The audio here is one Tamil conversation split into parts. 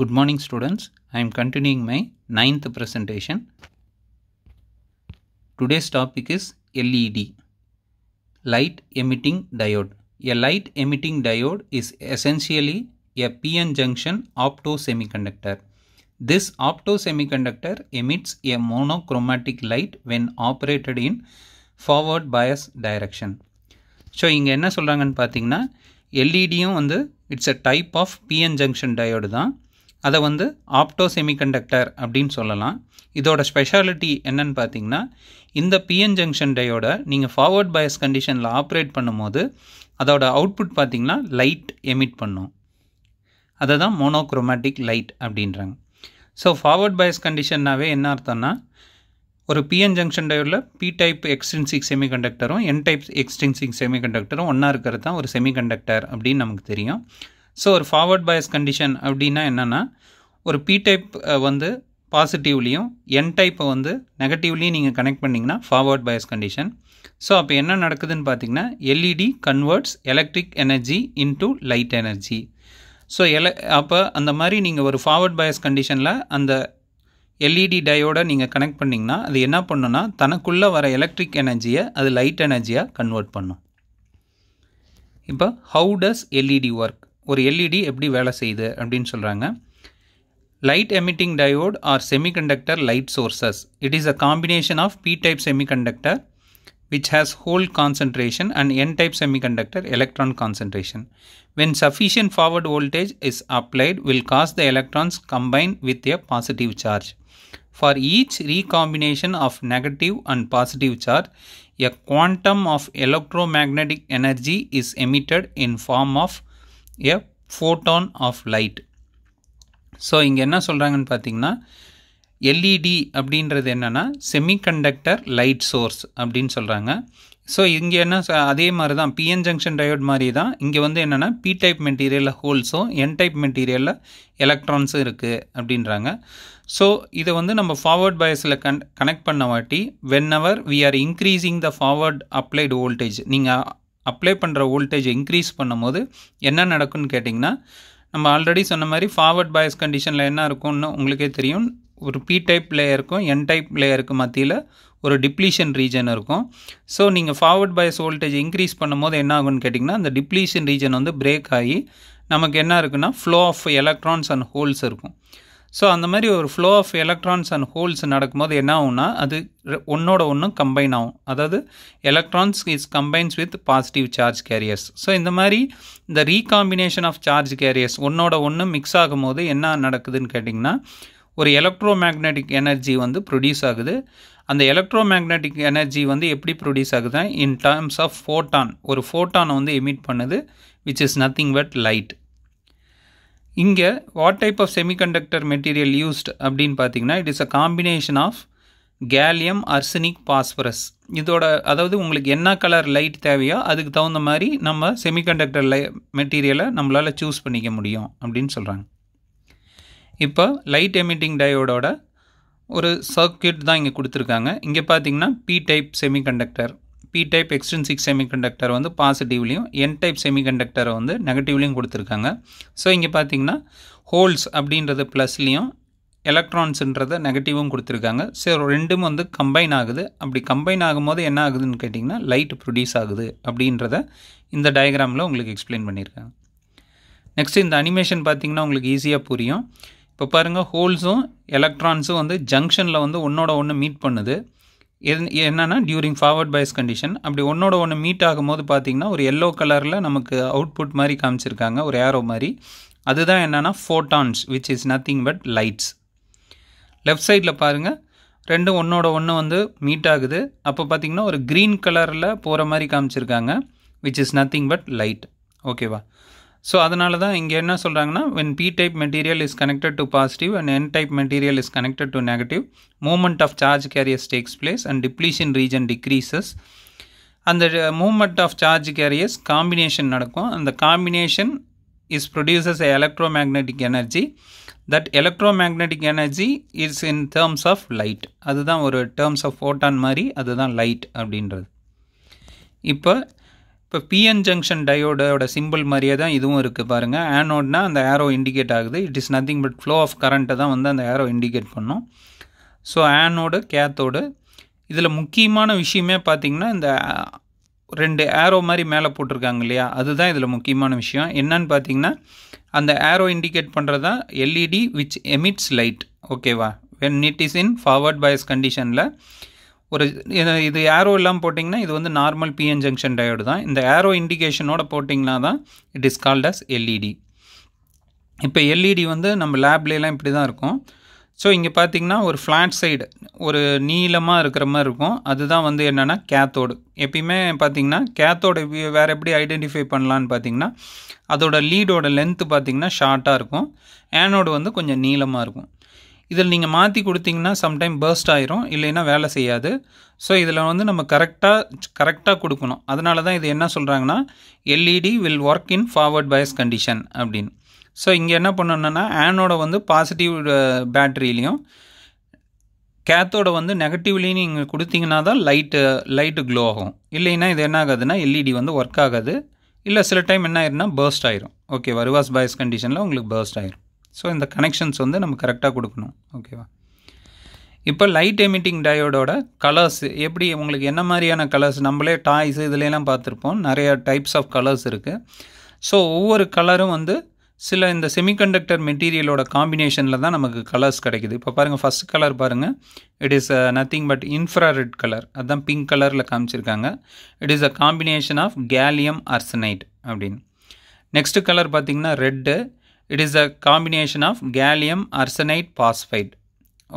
Good morning students. I am continuing my ninth presentation. Today's topic is LED. Light emitting diode. A light emitting diode is essentially a PN junction opto semiconductor. This opto semiconductor emits a monochromatic light when operated in forward bias direction. So இங்கே என்ன சொல்கிறாங்கன்னு பார்த்தீங்கன்னா எல்இடியும் வந்து it's a type of PN junction diode தான் அதை வந்து ஆப்டோ செமிகண்டக்டர் அப்படின்னு சொல்லலாம் இதோட ஸ்பெஷாலிட்டி என்னன்னு பார்த்தீங்கன்னா இந்த பிஎன் ஜங்ஷன் டையோட நீங்கள் ஃபார்வர்ட் பயஸ் கண்டிஷனில் ஆப்ரேட் பண்ணும்போது அதோட அவுட்புட் பார்த்திங்கன்னா லைட் எமிட் பண்ணும் அதை தான் மோனோக்ரோமேட்டிக் லைட் அப்படின்றாங்க ஸோ ஃபார்வர்ட் பயஸ் கண்டிஷன்னாவே என்ன அர்த்தம்னா ஒரு பிஎன் ஜங்ஷன் டையோடில் பி டைப் எக்ஸ்டென்சிக் செமிகண்டக்டரும் என் டைப் எக்ஸ்டென்சிக் செமிகண்டக்டரும் ஒன்றா இருக்கிறது தான் ஒரு செமிகண்டக்டர் அப்படின்னு நமக்கு தெரியும் ஸோ ஒரு ஃபார்வர்ட் பயஸ் கண்டிஷன் அப்படின்னா என்னென்னா ஒரு பி டைப் வந்து பாசிட்டிவ்லேயும் என் டைப்பை வந்து நெகட்டிவ்லேயும் நீங்கள் கனெக்ட் பண்ணிங்கன்னா ஃபார்வர்ட் பயஸ் கண்டிஷன் ஸோ அப்போ என்ன நடக்குதுன்னு பார்த்தீங்கன்னா LED converts electric energy into light energy so எல அப்போ அந்த மாதிரி நீங்கள் ஒரு ஃபார்வர்ட் பயஸ் கண்டிஷனில் அந்த எல்இடி e டயோடை நீங்கள் கனெக்ட் பண்ணிங்கன்னா அது என்ன பண்ணுன்னா தனக்குள்ளே வர எலக்ட்ரிக் எனர்ஜியை அது லைட் எனர்ஜியாக கன்வெர்ட் பண்ணும் இப்போ ஹவு டஸ் எல்இடி ஒர்க் ஒரு எல்இடி எப்படி வேலை செய்யுது அப்படின்னு சொல்கிறாங்க light emitting diode are semiconductor light sources it is a combination of P type semiconductor which has hole concentration and n-type semiconductor electron concentration. When sufficient forward voltage is applied will cause the electrons combine with a positive charge. For each recombination of negative and positive charge, a quantum of electromagnetic energy is emitted in form of a photon of light so இங்கே என்ன சொல்கிறாங்கன்னு பார்த்தீங்கன்னா எல்இடி e அப்படின்றது என்னென்னா செமிகண்டக்டர் லைட் சோர்ஸ் அப்படின்னு சொல்கிறாங்க ஸோ இங்கே என்ன அதே மாதிரி தான் பிஎன் ஜங்ஷன் டயோட் மாதிரி தான் இங்கே வந்து என்னென்னா பி டைப் மெட்டீரியலில் ஹோல்ஸும் என் டைப் மெட்டீரியலில் எலக்ட்ரான்ஸும் இருக்குது அப்படின்றாங்க ஸோ இதை வந்து நம்ம ஃபார்வர்ட் பயஸில் கன் கனெக்ட் பண்ண வாட்டி வென் அவர் we are increasing the forward applied voltage நீங்கள் அப்ளை பண்ணுற வோல்டேஜ் இன்க்ரீஸ் பண்ணும்போது என்ன நடக்கும்னு கேட்டிங்கன்னா நம்ம ஆல்ரெடி சொன்ன மாதிரி ஃபார்வர்ட் பாய்ஸ் கண்டிஷனில் என்ன இருக்கும்னு உங்களுக்கே தெரியும் ஒரு பி டைப் லேயருக்கும் என் டைப் லேயருக்கு மத்தியில் ஒரு டிப்ளீஷன் ரீஜன் இருக்கும் ஸோ நீங்கள் ஃபார்வர்ட் பயஸ் வோல்டேஜ் இன்க்ரீஸ் பண்ணும்போது என்ன ஆகும்னு கேட்டிங்கன்னா அந்த டிப்ளீஷன் ரீஜன் வந்து பிரேக் ஆகி நமக்கு என்ன இருக்குன்னா flow of electrons and holes இருக்கும் ஸோ அந்த மாதிரி ஒரு flow of electrons and holes நடக்கும்போது என்ன ஆகும்னா அது ஒன்னோட ஒன்றும் கம்பைன் ஆகும் அதாவது electrons is combines with positive charge carriers so இந்த மாதிரி இந்த ரீகாம்பினேஷன் ஆஃப் சார்ஜ் கேரியர்ஸ் ஒன்னோட ஒன்று மிக்ஸ் ஆகும் போது என்ன நடக்குதுன்னு கேட்டிங்கன்னா ஒரு எலக்ட்ரோ மேக்னெட்டிக் எனர்ஜி வந்து ப்ரொடியூஸ் ஆகுது அந்த எலக்ட்ரோ மேக்னெட்டிக் எனர்ஜி வந்து எப்படி ப்ரொடியூஸ் ஆகுதுன்னா இன் டேர்ம்ஸ் ஆஃப் ஃபோட்டான் ஒரு ஃபோட்டானை வந்து எமிட் பண்ணுது which is nothing but light இங்கே what type of semiconductor material used அப்படின்னு பார்த்தீங்கன்னா it is a combination of gallium arsenic phosphorus இதோட அதாவது உங்களுக்கு என்ன கலர் லைட் தேவையோ அதுக்கு தகுந்த மாதிரி நம்ம செமிகண்டக்டர் லை மெட்டீரியலை நம்மளால் சூஸ் பண்ணிக்க முடியும் அப்படின்னு சொல்கிறாங்க இப்போ லைட் எமிட்டிங் டயோடோட ஒரு சர்க்கியூட் தான் இங்கே கொடுத்துருக்காங்க இங்கே பார்த்தீங்கன்னா P type semiconductor P type extrinsic semiconductor வந்து பாசிட்டிவ்லையும் என் டைப் செமிகண்டக்டரை வந்து நெகட்டிவ்லையும் கொடுத்துருக்காங்க ஸோ இங்கே பார்த்தீங்கன்னா ஹோல்ஸ் அப்படின்றது ப்ளஸ்லேயும் எலக்ட்ரான்ஸுன்றத நெகட்டிவும் கொடுத்துருக்காங்க ஸோ ரெண்டும் வந்து கம்பைன் ஆகுது அப்படி கம்பைன் ஆகும்போது என்ன ஆகுதுன்னு கேட்டிங்கன்னா லைட் ப்ரொடியூஸ் ஆகுது அப்படின்றத இந்த டயக்ராமில் உங்களுக்கு எக்ஸ்பிளைன் பண்ணியிருக்காங்க நெக்ஸ்ட் இந்த அனிமேஷன் பார்த்திங்கன்னா உங்களுக்கு ஈஸியாக புரியும் இப்போ பாருங்கள் ஹோல்ஸும் எலக்ட்ரான்ஸும் வந்து ஜங்ஷனில் வந்து ஒன்றோட ஒன்று மீட் பண்ணுது என்னன்னா டியூரிங் ஃபார்வர்ட் பைஸ் கண்டிஷன் அப்படி ஒன்னோட ஒன்று மீட் ஆகும்போது பார்த்தீங்கன்னா ஒரு எல்லோ கலரில் நமக்கு அவுட்புட் மாதிரி காமிச்சிருக்காங்க ஒரு ஏரோ மாதிரி அதுதான் என்னென்னா photons which is nothing but lights left சைடில் பாருங்கள் ரெண்டும் ஒன்றோட ஒன்று வந்து மீட் ஆகுது அப்போ பார்த்திங்கன்னா ஒரு க்ரீன் கலரில் போகிற மாதிரி காமிச்சிருக்காங்க which is nothing but light ஓகேவா ஸோ அதனால தான் இங்கே என்ன சொல்கிறாங்கன்னா when P type material is connected to positive and N type material is connected to negative moment of charge carriers takes place and depletion region decreases அந்த moment of charge carriers combination நடக்கும் அந்த combination is produces a electromagnetic energy that electromagnetic energy is in terms of light அதுதான் ஒரு டேர்ம்ஸ் ஆஃப் ஃபோட்டான் மாதிரி அதுதான் லைட் அப்படின்றது இப்போ இப்போ பிஎன் ஜங்ஷன் டயோடோட சிம்பிள் மாதிரியே தான் இதுவும் இருக்குது பாருங்கள் ஆனோட்னா அந்த ஏரோ இண்டிகேட் ஆகுது it is nothing but flow of கரண்ட்டை தான் வந்து அந்த ஏரோ இண்டிகேட் பண்ணும் ஸோ ஆனோடு கேத்தோடு இதில் முக்கியமான விஷயமே பார்த்திங்கன்னா இந்த ரெண்டு ஏரோ மாதிரி மேலே போட்டிருக்காங்க இல்லையா அதுதான் இதில் முக்கியமான விஷயம் என்னன்னு பார்த்தீங்கன்னா அந்த ஏரோ இண்டிகேட் பண்ணுறது தான் எல்இடி விச் எமிட்ஸ் லைட் ஓகேவா when it is in forward bias கண்டிஷனில் ஒரு இது ஏரோ எல்லாம் போட்டிங்கன்னா இது வந்து நார்மல் பிஎன் ஜங்ஷன் டயோடு தான் இந்த ஏரோ இண்டிகேஷனோட போட்டிங்கன்னா தான் it is called as LED இப்போ எல்இடி வந்து நம்ம லேப்லேலாம் இப்படி தான் இருக்கும் ஸோ இங்கே பார்த்தீங்கன்னா ஒரு ஃப்ளாட் சைடு ஒரு நீளமாக இருக்கிற மாதிரி இருக்கும் அதுதான் வந்து என்னென்னா கேத்தோடு எப்பயுமே பார்த்தீங்கன்னா கேத்தோட வேறு எப்படி ஐடென்டிஃபை பண்ணலான்னு பார்த்தீங்கன்னா அதோட லீடோட லென்த்து பார்த்திங்கன்னா ஷார்ட்டாக இருக்கும் ஆனோடு வந்து கொஞ்சம் நீளமாக இருக்கும் இதில் நீங்கள் மாற்றி கொடுத்தீங்கன்னா சம்டைம் பேர்ஸ்ட் ஆயிரும் இல்லைன்னா வேலை செய்யாது ஸோ இதில் வந்து நம்ம கரெக்டாக கரெக்டாக கொடுக்கணும் அதனால தான் இது என்ன சொல்கிறாங்கன்னா LED will work in forward bias condition அப்படின்னு ஸோ இங்கே என்ன பண்ணணுன்னா ஆனோட வந்து பாசிட்டிவ் பேட்ரிலையும் கேத்தோட வந்து நெகட்டிவ்லேயும் நீங்கள் கொடுத்தீங்கன்னா தான் லைட்டு லைட்டு க்ளோ ஆகும் இல்லைன்னா இது என்ன ஆகாதுன்னா எல்இடி e வந்து ஒர்க் ஆகாது இல்லை சில டைம் என்ன ஆயிருன்னா பர்ஸ்ட் ஆயிரும் ஓகே வருவாஸ் பயஸ் கண்டிஷனில் உங்களுக்கு பேர்ஸ்ட் ஆயிரும் ஸோ இந்த கனெக்ஷன்ஸ் வந்து நம்ம கரெக்டாக கொடுக்கணும் ஓகேவா இப்போ லைட் எமிட்டிங் டயோடோட கலர்ஸ் எப்படி உங்களுக்கு என்ன மாதிரியான கலர்ஸ் நம்மளே டாய்ஸ் இதுலலாம் பார்த்துருப்போம் நிறைய டைப்ஸ் ஆஃப் கலர்ஸ் இருக்குது ஸோ ஒவ்வொரு கலரும் வந்து சில இந்த செமிகண்டக்டர் மெட்டீரியலோட காம்பினேஷனில் தான் நமக்கு கலர்ஸ் கிடைக்குது இப்போ பாருங்கள் ஃபஸ்ட் கலர் பாருங்கள் it is a nothing but infrared colour அதுதான் பிங்க் கலரில் காமிச்சிருக்காங்க it is a combination of gallium arsenide அப்படின்னு நெக்ஸ்ட் கலர் பார்த்திங்கன்னா red it is a combination of gallium arsenide phosphide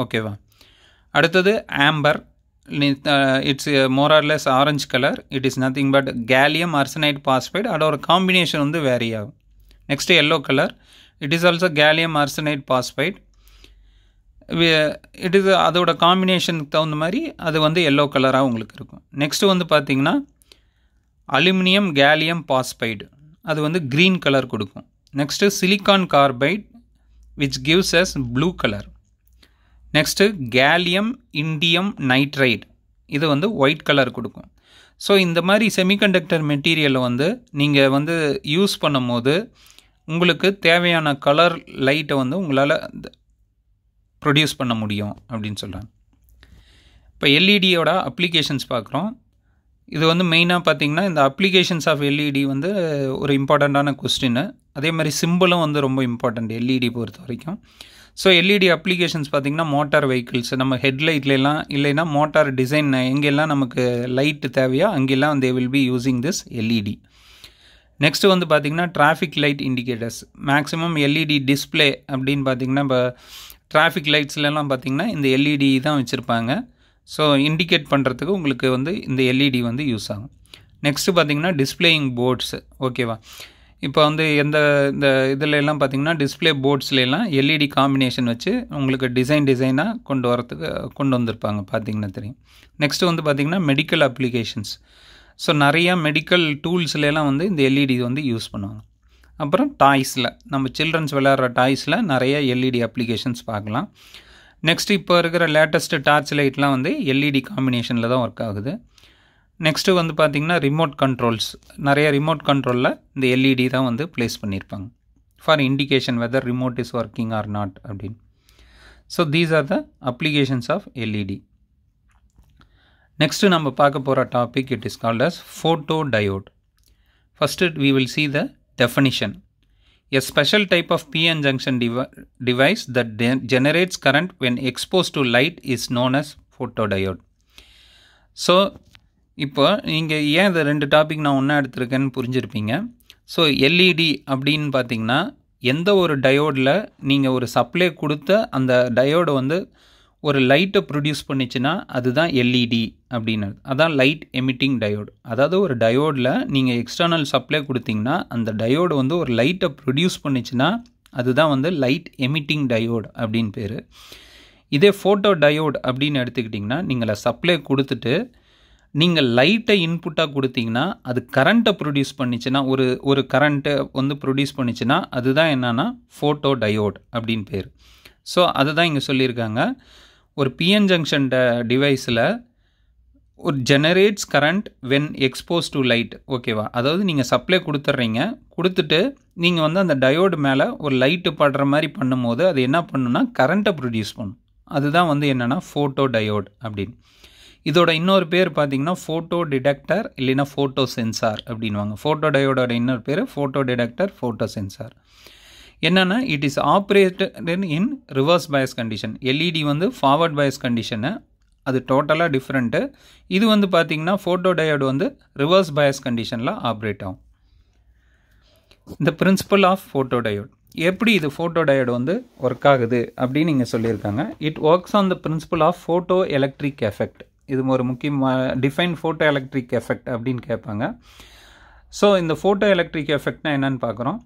ஓகேவா அடுத்தது amber it's more or less orange colour it is nothing but gallium arsenide phosphide அதோட காம்பினேஷன் வந்து வேரி ஆகும் next yellow colour it is also gallium arsenide phosphide it is அதோட காம்பினேஷனுக்கு தகுந்த மாதிரி அது வந்து எல்லோ கலராக உங்களுக்கு இருக்கும் நெக்ஸ்ட்டு வந்து பார்த்திங்கன்னா அலுமினியம் கேலியம் பாஸ்பைடு அது வந்து க்ரீன் கலர் கொடுக்கும் next silicon carbide which gives us blue colour next gallium indium nitride இது வந்து ஒயிட் கலர் கொடுக்கும் ஸோ இந்த மாதிரி செமிகண்டக்டர் மெட்டீரியலை வந்து நீங்கள் வந்து யூஸ் பண்ணும் போது உங்களுக்கு தேவையான கலர் லைட்டை வந்து உங்களால் ப்ரொடியூஸ் பண்ண முடியும் அப்படின்னு சொல்கிறாங்க இப்போ எல்இடியோட e அப்ளிகேஷன்ஸ் பார்க்குறோம் இது வந்து மெயினாக பார்த்தீங்கன்னா இந்த அப்ளிகேஷன்ஸ் ஆஃப் எல்இடி வந்து ஒரு இம்பார்ட்டண்ட்டான கொஸ்டின்னு அதே மாதிரி சிம்பிளும் வந்து ரொம்ப இம்பார்ட்டண்ட் எல்இடி e பொறுத்த வரைக்கும் ஸோ எல்இடி அப்ளிகேஷன்ஸ் பார்த்திங்கன்னா மோட்டார் வெஹிக்கிள்ஸ் நம்ம ஹெட்லைட்லாம் இல்லைன்னா மோட்டார் டிசைன் எங்கெல்லாம் நமக்கு லைட்டு தேவையோ அங்கெல்லாம் they will be using this LED next வந்து பார்த்திங்கன்னா traffic light indicators maximum LED display அப்படின்னு பார்த்திங்கன்னா இப்போ டிராஃபிக் லைட்ஸ்லலாம் பார்த்திங்கன்னா இந்த எல்இடி e தான் வச்சுருப்பாங்க ஸோ இண்டிகேட் பண்ணுறதுக்கு உங்களுக்கு வந்து இந்த எல்இடி e வந்து யூஸ் ஆகும் நெக்ஸ்ட்டு பார்த்திங்கன்னா டிஸ்பிளேயிங் போர்ட்ஸு ஓகேவா இப்போ வந்து எந்த இந்த இதில் எல்லாம் பார்த்தீங்கன்னா டிஸ்பிளே போர்ட்ஸ்லாம் எல்இடி காம்பினேஷன் வச்சு உங்களுக்கு டிசைன் டிசைனாக கொண்டு வரத்துக்கு கொண்டு வந்திருப்பாங்க பார்த்தீங்கன்னா தெரியும் நெக்ஸ்ட்டு வந்து பார்த்திங்கன்னா மெடிக்கல் அப்ளிகேஷன்ஸ் ஸோ நிறையா மெடிக்கல் டூல்ஸ்லாம் வந்து இந்த எல்இடி e வந்து யூஸ் பண்ணுவாங்க அப்புறம் டாய்ஸில் நம்ம சில்ட்ரன்ஸ் விளையாடுற டாய்ஸில் நிறைய எல்இடி அப்ளிகேஷன்ஸ் e பார்க்கலாம் நெக்ஸ்ட் இப்போ இருக்கிற லேட்டஸ்ட்டு டார்ச் லைட்லாம் வந்து எல்இடி e காம்பினேஷனில் தான் ஒர்க் ஆகுது நெக்ஸ்ட்டு வந்து பார்த்திங்கன்னா ரிமோட் கண்ட்ரோல்ஸ் நிறைய ரிமோட் கண்ட்ரோலில் இந்த எல்இடி e தான் வந்து ப்ளேஸ் பண்ணியிருப்பாங்க for indication whether remote is working or not அப்படின்னு so these are the applications of LED next நம்ம பார்க்க போகிற topic it is called as photo diode first we will see the definition a special type of PN junction devi device that generates current when expose to light is known as photo diode so இப்போ நீங்கள் ஏன் இதை ரெண்டு டாபிக் நான் ஒன்றா எடுத்திருக்கேன்னு புரிஞ்சுருப்பீங்க ஸோ எல்இடி e அப்படின்னு பார்த்தீங்கன்னா எந்த ஒரு டயோடில் நீங்கள் ஒரு சப்ளை கொடுத்த அந்த டயோடு வந்து ஒரு லைட்டை ப்ரொடியூஸ் பண்ணிச்சுன்னா அதுதான் எல்இடி e அப்படின்னு அதான் லைட் எமிட்டிங் டயோடு அதாவது ஒரு டயோடில் நீங்கள் எக்ஸ்டர்னல் சப்ளை கொடுத்தீங்கன்னா அந்த டயோடு வந்து ஒரு லைட்டை ப்ரொடியூஸ் பண்ணிச்சுன்னா அதுதான் வந்து லைட் எமிட்டிங் டயோடு அப்படின்னு பேர் இதே ஃபோட்டோ டயோடு அப்படின்னு எடுத்துக்கிட்டிங்கன்னா நீங்கள் சப்ளை கொடுத்துட்டு நீங்கள் லைட்டை இன்புட்டாக கொடுத்தீங்கன்னா அது கரண்ட்டை ப்ரொடியூஸ் பண்ணிச்சுன்னா ஒரு ஒரு கரண்ட்டை வந்து ப்ரொடியூஸ் பண்ணிச்சுன்னா அதுதான் என்னென்னா ஃபோட்டோ டயோட் அப்படின்னு பேர் ஸோ அதை தான் இங்கே சொல்லியிருக்காங்க ஒரு பிஎன் ஜங்ஷன் டிவைஸில் ஒரு generates current when expose to light ஓகேவா அதாவது நீங்கள் சப்ளை கொடுத்துட்றீங்க கொடுத்துட்டு நீங்கள் வந்து அந்த டயோடு மேலே ஒரு லைட்டு படுற மாதிரி பண்ணும்போது அது என்ன பண்ணுன்னா கரண்ட்டை ப்ரொடியூஸ் பண்ணும் அதுதான் வந்து என்னென்னா ஃபோட்டோ டயோட் அப்படின்னு இதோட இன்னொரு பேர் பார்த்தீங்கன்னா ஃபோட்டோ டிடெக்டர் இல்லைன்னா ஃபோட்டோ சென்சார் அப்படின்வாங்க ஃபோட்டோ டயோடோட இன்னொரு பேர் ஃபோட்டோ டிடெக்டர் ஃபோட்டோ சென்சார் என்னென்னா it is operated in reverse bias condition LED வந்து ஃபார்வர்ட் பயஸ் கண்டிஷனு அது டோட்டலாக டிஃப்ரெண்ட்டு இது வந்து பார்த்திங்கன்னா ஃபோட்டோ டயோடு வந்து ரிவர்ஸ் பயஸ் கண்டிஷனில் ஆப்ரேட் ஆகும் இந்த பிரின்சிபல் ஆஃப் ஃபோட்டோ டயோட் எப்படி இது ஃபோட்டோ டயோடு வந்து ஒர்க் ஆகுது அப்படின்னு நீங்கள் சொல்லியிருக்காங்க it works on the principle of photo electric effect இது ஒரு முக்கியமாக டிஃபைன் ஃபோட்டோ எலக்ட்ரிக் எஃபெக்ட் அப்படின்னு கேட்பாங்க ஸோ இந்த ஃபோட்டோ எலக்ட்ரிக் எஃபெக்ட்னா என்னென்னு பார்க்குறோம்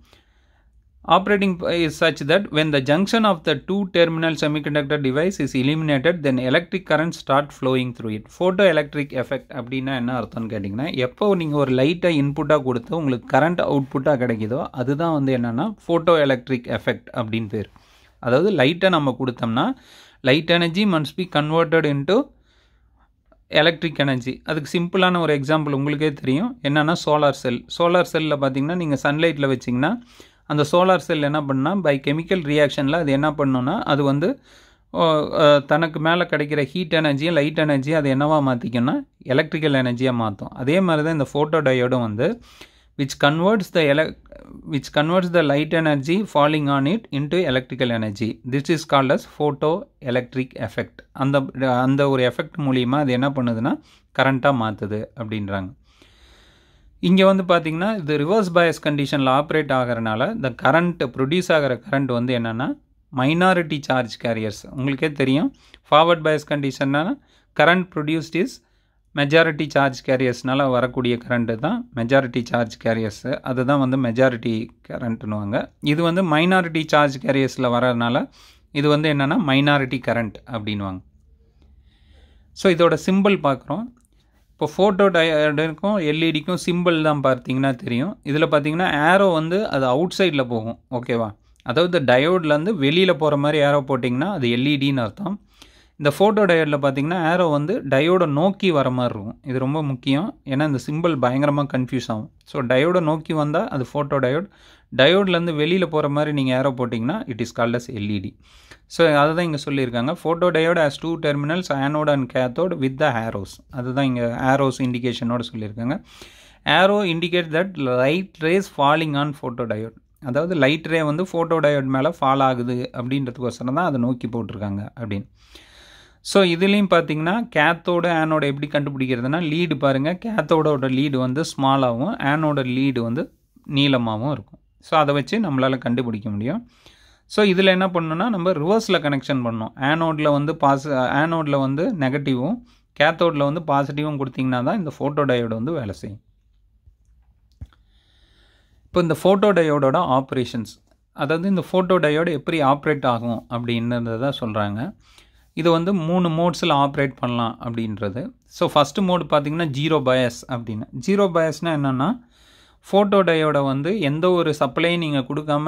operating is such that when the junction of the two terminal semiconductor device is illuminated then electric current start flowing through it photo electric effect அப்படின்னா என்ன அர்த்தம்னு கேட்டிங்கன்னா எப்போ நீங்கள் ஒரு லைட்டை இன்புட்டாக கொடுத்து உங்களுக்கு கரண்ட் அவுட்புட்டாக கிடைக்குதோ அதுதான் வந்து என்னென்னா ஃபோட்டோ எலக்ட்ரிக் எஃபெக்ட் அப்படின்னு பேர் அதாவது லைட்டை நம்ம கொடுத்தோம்னா light energy must be converted into electric energy அதுக்கு சிம்பிளான ஒரு எக்ஸாம்பிள் உங்களுக்கே தெரியும் என்னென்னா சோலார் செல் சோலார் செல்லில் பார்த்தீங்கன்னா நீங்கள் சன்லைட்டில் வச்சிங்கன்னா அந்த சோலார் செல் என்ன பண்ணால் பை கெமிக்கல் ரியாக்ஷனில் அது என்ன பண்ணுன்னா அது வந்து தனக்கு மேலே கிடைக்கிற ஹீட் எனர்ஜியும் லைட் எனர்ஜியும் அது என்னவாக மாற்றிக்கணும்னா எலக்ட்ரிக்கல் எனர்ஜியாக மாற்றும் அதே மாதிரி தான் இந்த ஃபோட்டோ டயோடும் வந்து converts the the ele- converts the light energy falling on it it into energy this is is called photo photoelectric effect அந்த அந்த ஒரு எஃபெக்ட் மூலிமா அது என்ன பண்ணுதுன்னா கரண்ட்டாக மாற்றுது அப்படின்றாங்க இங்கே வந்து பார்த்திங்கன்னா இது ரிவர்ஸ் பயஸ் கண்டிஷனில் ஆப்ரேட் ஆகிறனால இந்த கரண்ட் ப்ரொடியூஸ் ஆகிற கரண்ட் வந்து என்னென்னா மைனாரிட்டி சார்ஜ் கேரியர்ஸ் உங்களுக்கே தெரியும் ஃபார்வர்ட் பயஸ் கண்டிஷன்னா current produced is majority charge கேரியர்ஸ்னால் வரக்கூடிய கரண்ட்டு தான் மெஜாரிட்டி சார்ஜ் கேரியர்ஸு அதுதான் வந்து மெஜாரிட்டி கரண்ட்டுன்னுவாங்க இது வந்து மைனாரிட்டி சார்ஜ் கேரியர்ஸில் வரதுனால இது வந்து என்னென்னா மைனாரிட்டி கரண்ட் அப்படின்வாங்க ஸோ இதோட சிம்பிள் பார்க்குறோம் இப்போ ஃபோட்டோ டயர்டுக்கும் எல்இடிக்கும் e சிம்பிள் தான் பார்த்தீங்கன்னா தெரியும் இதில் பார்த்தீங்கன்னா ஏரோ வந்து அது அவுட் சைடில் போகும் ஓகேவா அதாவது டயோட்லேருந்து வெளியில் போகிற மாதிரி ஏரோ போட்டிங்கன்னா அது எல்இடின்னு e அர்த்தம் இந்த ஃபோட்டோ டயோடில் பார்த்தீங்கன்னா ஏரோ வந்து டயோடை நோக்கி வர மாதிரி இருக்கும் இது ரொம்ப முக்கியம் ஏன்னா இந்த சிம்பிள் பயங்கரமாக கன்ஃபியூஸ் ஆகும் ஸோ டயோடை நோக்கி வந்தால் அது ஃபோட்டோ டயோட் டயோட்லேருந்து வெளியில் போகிற மாதிரி நீங்கள் ஏரோ போட்டிங்கன்னா it is called as LED so e அதை தான் இங்கே சொல்லியிருக்காங்க photo diode has two terminals anode and cathode with the arrows அதுதான் இங்கே ஹேரோஸ் இண்டிகேஷனோட சொல்லியிருக்காங்க arrow indicate that light rays falling on photo diode அதாவது லைட் ரே வந்து ஃபோட்டோ டயோட் மேலே ஃபால் ஆகுது அப்படின்றதுக்கோசரம் தான் அதை நோக்கி போட்டிருக்காங்க அப்படின்னு ஸோ இதுலேயும் பார்த்தீங்கன்னா கேத்தோட ஆனோட எப்படி கண்டுபிடிக்கிறதுனா லீடு பாருங்கள் கேத்தோடோட லீடு வந்து ஸ்மாலாகவும் ஆனோட லீடு வந்து நீளமாகவும் இருக்கும் ஸோ அதை வச்சு நம்மளால் கண்டுபிடிக்க முடியும் ஸோ இதில் என்ன பண்ணணும்னா நம்ம ரிவர்ஸில் கனெக்ஷன் பண்ணோம் ஆனோடில் வந்து பாஸ் ஆனோடில் வந்து நெகட்டிவும் கேத்தோடில் வந்து பாசிட்டிவும் கொடுத்தீங்கன்னா தான் இந்த ஃபோட்டோ டயோடு வந்து வேலை செய்யும் இப்போ இந்த ஃபோட்டோ டயோடோட ஆப்ரேஷன்ஸ் அதாவது இந்த ஃபோட்டோ டயோடு எப்படி ஆப்ரேட் ஆகும் அப்படின்றத சொல்கிறாங்க இது வந்து மூணு மோட்ஸில் ஆப்ரேட் பண்ணலாம் அப்படின்றது ஸோ ஃபஸ்ட்டு மோடு பார்த்திங்கன்னா ஜீரோ பயஸ் அப்படின்னு ஜீரோ பயஸ்னால் என்னென்னா ஃபோட்டோ ஃபோட்டோடையோட வந்து எந்த ஒரு சப்ளையும் நீங்கள் கொடுக்காம